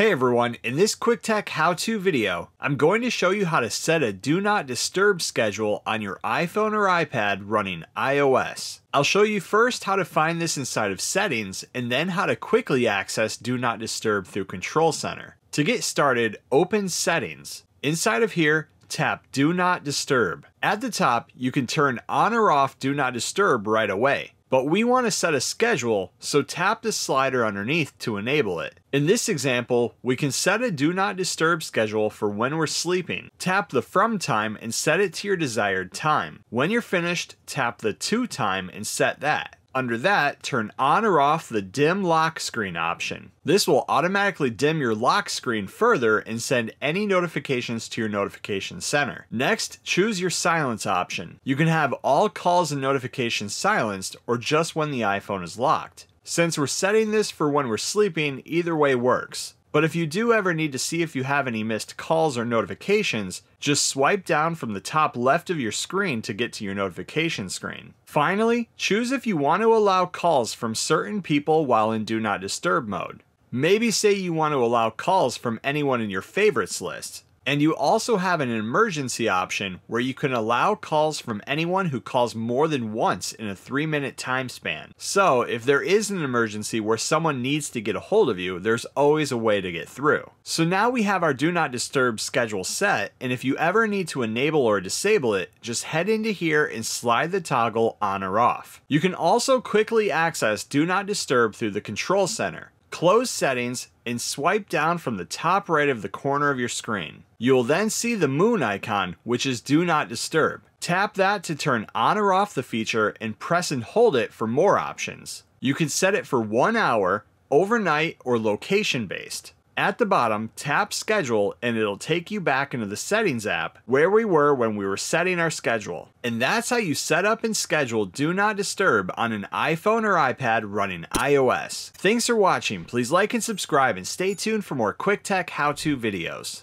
Hey everyone, in this quick tech how-to video, I'm going to show you how to set a do not disturb schedule on your iPhone or iPad running iOS. I'll show you first how to find this inside of settings and then how to quickly access do not disturb through Control Center. To get started, open settings. Inside of here, tap do not disturb. At the top, you can turn on or off do not disturb right away but we want to set a schedule, so tap the slider underneath to enable it. In this example, we can set a do not disturb schedule for when we're sleeping. Tap the from time and set it to your desired time. When you're finished, tap the to time and set that. Under that, turn on or off the dim lock screen option. This will automatically dim your lock screen further and send any notifications to your notification center. Next, choose your silence option. You can have all calls and notifications silenced or just when the iPhone is locked. Since we're setting this for when we're sleeping, either way works. But if you do ever need to see if you have any missed calls or notifications, just swipe down from the top left of your screen to get to your notification screen. Finally, choose if you want to allow calls from certain people while in Do Not Disturb mode. Maybe say you want to allow calls from anyone in your favorites list, and you also have an emergency option where you can allow calls from anyone who calls more than once in a three minute time span. So if there is an emergency where someone needs to get a hold of you, there's always a way to get through. So now we have our do not disturb schedule set. And if you ever need to enable or disable it, just head into here and slide the toggle on or off. You can also quickly access do not disturb through the control center. Close settings, and swipe down from the top right of the corner of your screen. You'll then see the moon icon, which is Do Not Disturb. Tap that to turn on or off the feature and press and hold it for more options. You can set it for one hour, overnight, or location based. At the bottom, tap schedule and it'll take you back into the settings app where we were when we were setting our schedule. And that's how you set up and schedule Do Not Disturb on an iPhone or iPad running iOS. Thanks for watching. Please like and subscribe and stay tuned for more quick tech how-to videos.